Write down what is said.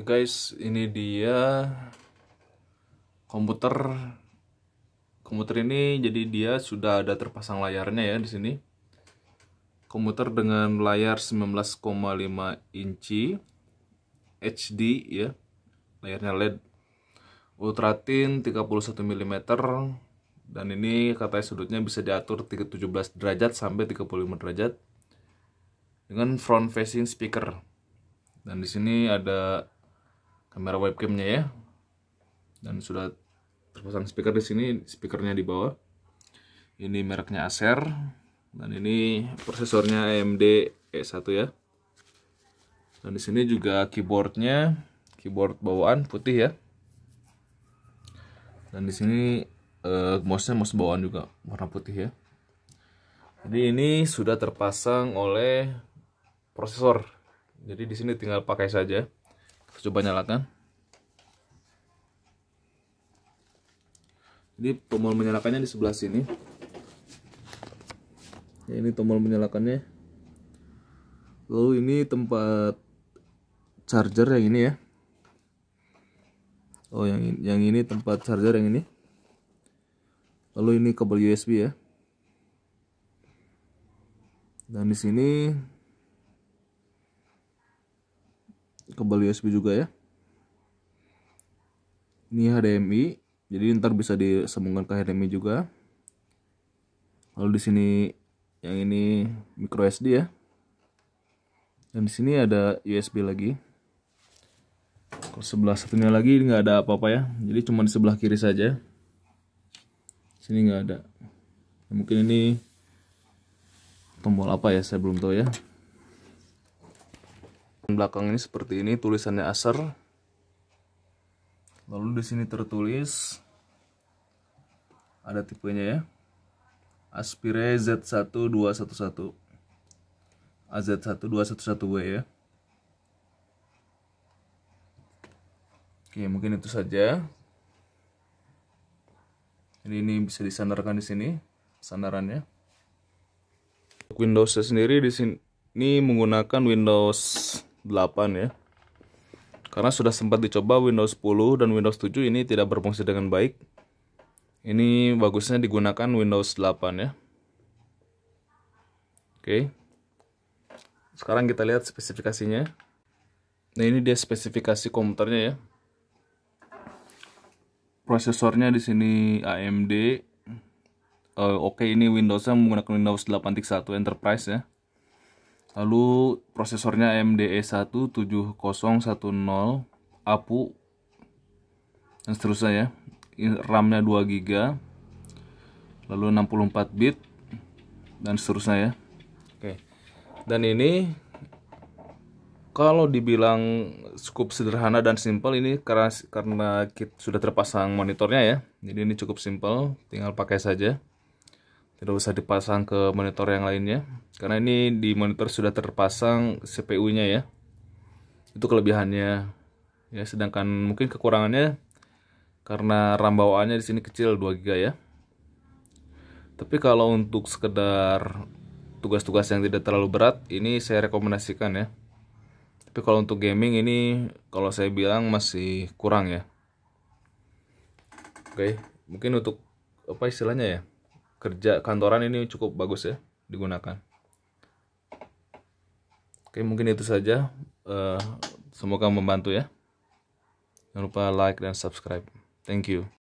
Oke okay guys, ini dia komputer. Komputer ini jadi dia sudah ada terpasang layarnya ya di sini. Komputer dengan layar 19,5 inci HD ya. Layarnya LED ultra thin 31 mm dan ini katanya sudutnya bisa diatur 17 derajat sampai 35 derajat dengan front facing speaker. Dan di sini ada kamera webcamnya ya dan sudah terpasang speaker di sini speakernya di bawah ini mereknya Acer dan ini prosesornya AMD E1 ya dan di sini juga keyboardnya keyboard bawaan putih ya dan di sini uh, mouse-nya mouse bawaan juga warna putih ya jadi ini sudah terpasang oleh prosesor jadi di sini tinggal pakai saja coba nyalakan ini tombol menyalakannya di sebelah sini ya, ini tombol menyalakannya lalu ini tempat charger yang ini ya oh yang ini yang ini tempat charger yang ini lalu ini kabel USB ya dan di sini kabel USB juga ya ini HDMI jadi ntar bisa disambungkan ke HDMI juga lalu di sini yang ini micro SD ya dan di sini ada USB lagi kalau sebelah satunya lagi nggak ada apa-apa ya jadi cuma di sebelah kiri saja sini nggak ada mungkin ini tombol apa ya saya belum tahu ya belakang ini seperti ini tulisannya Acer lalu di sini tertulis ada tipenya ya Aspire Z1211 AZ1211W ya Oke mungkin itu saja jadi ini bisa disandarkan di sini sandarannya Windowsnya sendiri di sini menggunakan Windows 8 ya. Karena sudah sempat dicoba Windows 10 dan Windows 7 ini tidak berfungsi dengan baik. Ini bagusnya digunakan Windows 8 ya. Oke. Sekarang kita lihat spesifikasinya. Nah, ini dia spesifikasi komputernya ya. Prosesornya di sini AMD. Uh, eh, Oke, okay, ini windows menggunakan Windows 8.1 Enterprise ya. Lalu prosesornya AMD E17010 APU dan seterusnya ya. RAM-nya 2 GB. Lalu 64 bit dan seterusnya ya. Oke. Dan ini kalau dibilang cukup sederhana dan simple ini karena karena kita sudah terpasang monitornya ya. Jadi ini cukup simple, tinggal pakai saja tidak usah dipasang ke monitor yang lainnya karena ini di monitor sudah terpasang CPU nya ya itu kelebihannya ya sedangkan mungkin kekurangannya karena RAM bawaannya di sini kecil 2 GB ya tapi kalau untuk sekedar tugas-tugas yang tidak terlalu berat ini saya rekomendasikan ya tapi kalau untuk gaming ini kalau saya bilang masih kurang ya oke mungkin untuk apa istilahnya ya kerja kantoran ini cukup bagus ya digunakan. Oke, mungkin itu saja. Uh, semoga membantu ya. Jangan lupa like dan subscribe. Thank you.